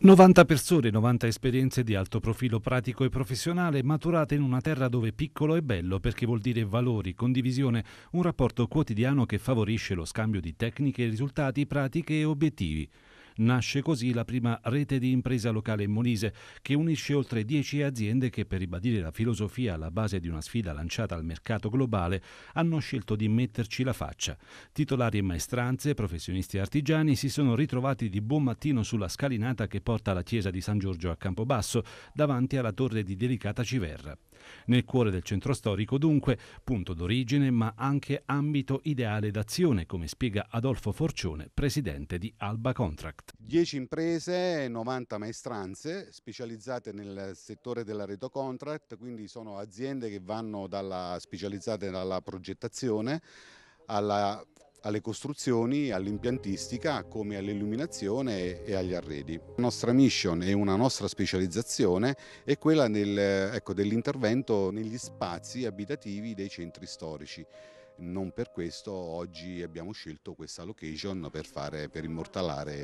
90 persone, 90 esperienze di alto profilo pratico e professionale maturate in una terra dove piccolo è bello perché vuol dire valori, condivisione, un rapporto quotidiano che favorisce lo scambio di tecniche, risultati, pratiche e obiettivi. Nasce così la prima rete di impresa locale in Molise, che unisce oltre 10 aziende che, per ribadire la filosofia alla base di una sfida lanciata al mercato globale, hanno scelto di metterci la faccia. Titolari e maestranze, professionisti e artigiani si sono ritrovati di buon mattino sulla scalinata che porta alla chiesa di San Giorgio a Campobasso, davanti alla torre di Delicata Civerra. Nel cuore del centro storico, dunque, punto d'origine ma anche ambito ideale d'azione, come spiega Adolfo Forcione, presidente di Alba Contract. 10 imprese, 90 maestranze specializzate nel settore dell'arredo contract, quindi sono aziende che vanno dalla, specializzate dalla progettazione alla, alle costruzioni, all'impiantistica, come all'illuminazione e agli arredi. La nostra mission e una nostra specializzazione è quella del, ecco, dell'intervento negli spazi abitativi dei centri storici non per questo oggi abbiamo scelto questa location per, fare, per immortalare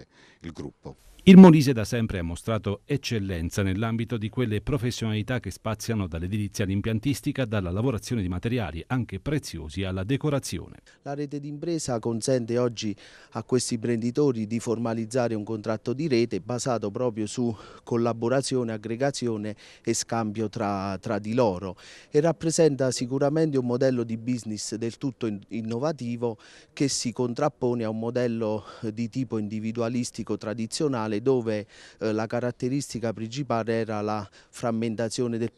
eh, il gruppo. Il Molise da sempre ha mostrato eccellenza nell'ambito di quelle professionalità che spaziano dall'edilizia all'impiantistica, dalla lavorazione di materiali anche preziosi alla decorazione. La rete d'impresa consente oggi a questi imprenditori di formalizzare un contratto di rete basato proprio su collaborazione, aggregazione e scambio tra, tra di loro e rappresenta sicuramente un modello di business generis del tutto innovativo che si contrappone a un modello eh, di tipo individualistico tradizionale dove eh, la caratteristica principale era la frammentazione del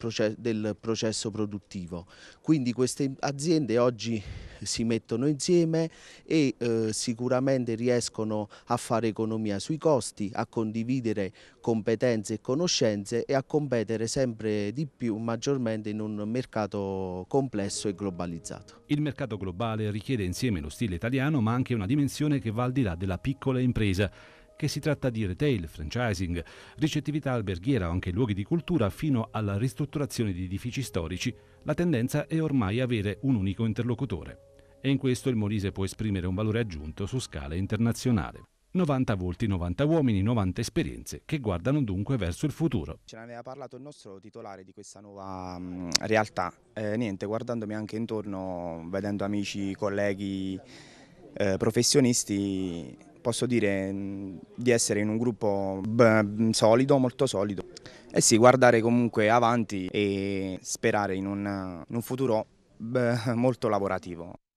processo, produttivo. Quindi queste aziende oggi si mettono insieme e eh, sicuramente riescono a fare economia sui costi, a condividere competenze e conoscenze e a competere sempre di più maggiormente in un mercato complesso e globalizzato. Il mercato globale richiede insieme lo stile italiano ma anche una dimensione che va al di là della piccola impresa che si tratta di retail, franchising, ricettività alberghiera o anche luoghi di cultura fino alla ristrutturazione di edifici storici, la tendenza è ormai avere un unico interlocutore. E in questo il Molise può esprimere un valore aggiunto su scala internazionale. 90 volti, 90 uomini, 90 esperienze che guardano dunque verso il futuro. Ce ne aveva parlato il nostro titolare di questa nuova mm, realtà. Eh, niente, guardandomi anche intorno, vedendo amici, colleghi, eh, professionisti, posso dire mm, di essere in un gruppo mm, solido, molto solido. E eh sì, guardare comunque avanti e sperare in un, in un futuro molto lavorativo.